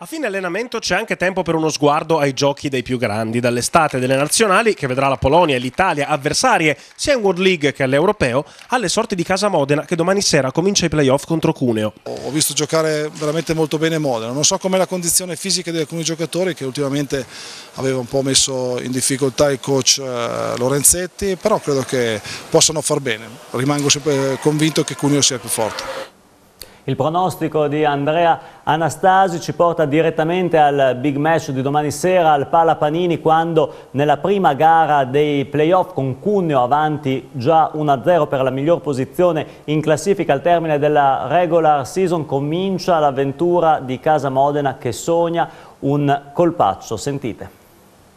A fine allenamento c'è anche tempo per uno sguardo ai giochi dei più grandi dall'estate delle nazionali che vedrà la Polonia e l'Italia avversarie sia in World League che all'Europeo alle sorti di casa Modena che domani sera comincia i playoff contro Cuneo. Ho visto giocare veramente molto bene Modena, non so com'è la condizione fisica di alcuni giocatori che ultimamente aveva un po' messo in difficoltà il coach eh, Lorenzetti, però credo che possano far bene, rimango sempre convinto che Cuneo sia più forte. Il pronostico di Andrea Anastasi ci porta direttamente al big match di domani sera al Pala Panini quando nella prima gara dei playoff con Cuneo avanti già 1-0 per la miglior posizione in classifica al termine della regular season comincia l'avventura di Casa Modena che sogna un colpaccio. Sentite.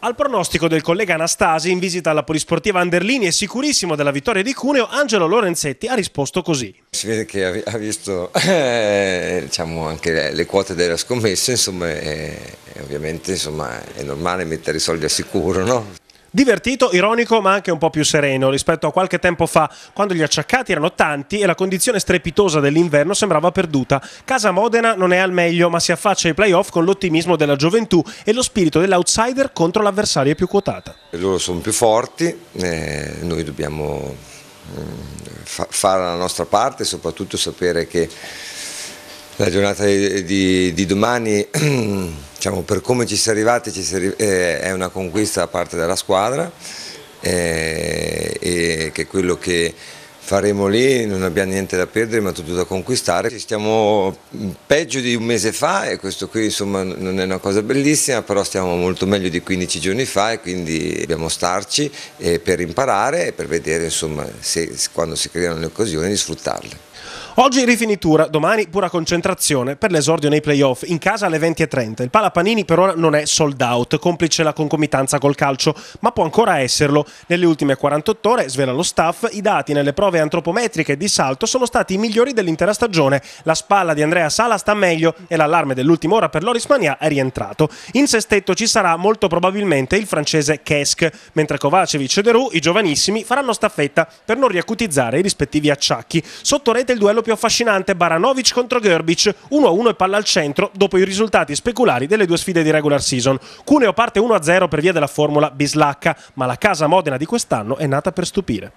Al pronostico del collega Anastasi in visita alla polisportiva Anderlini e sicurissimo della vittoria di Cuneo, Angelo Lorenzetti ha risposto così. Si vede che ha visto eh, diciamo anche le, le quote della scommessa, insomma, eh, ovviamente insomma, è normale mettere i soldi al sicuro. No? Divertito, ironico, ma anche un po' più sereno rispetto a qualche tempo fa, quando gli acciaccati erano tanti e la condizione strepitosa dell'inverno sembrava perduta. Casa Modena non è al meglio, ma si affaccia ai playoff con l'ottimismo della gioventù e lo spirito dell'outsider contro l'avversaria più quotata. Loro sono più forti, eh, noi dobbiamo eh, fa fare la nostra parte, soprattutto sapere che la giornata di, di, di domani. diciamo, per come ci si è arrivati ci si è, eh, è una conquista da parte della squadra eh, e che quello che faremo lì, non abbiamo niente da perdere ma tutto da conquistare. Stiamo mm, peggio di un mese fa e questo qui insomma non è una cosa bellissima, però stiamo molto meglio di 15 giorni fa e quindi dobbiamo starci eh, per imparare e per vedere insomma se, quando si creano le occasioni di sfruttarle. Oggi rifinitura, domani pura concentrazione per l'esordio nei playoff in casa alle 20.30. Il Palapanini per ora non è sold out, complice la concomitanza col calcio, ma può ancora esserlo. Nelle ultime 48 ore, svela lo staff, i dati nelle prove antropometriche di salto sono stati i migliori dell'intera stagione. La spalla di Andrea Sala sta meglio e l'allarme dell'ultima ora per Loris Mania è rientrato. In sestetto ci sarà molto probabilmente il francese Kesk, mentre Kovacevic e Deru, i giovanissimi, faranno staffetta per non riacutizzare i rispettivi acciacchi. Sotto rete il duello più affascinante Baranovic contro Gerbic, 1-1 e palla al centro dopo i risultati speculari delle due sfide di regular season. Cuneo parte 1-0 per via della formula bislacca, ma la casa Modena di quest'anno è nata per stupire.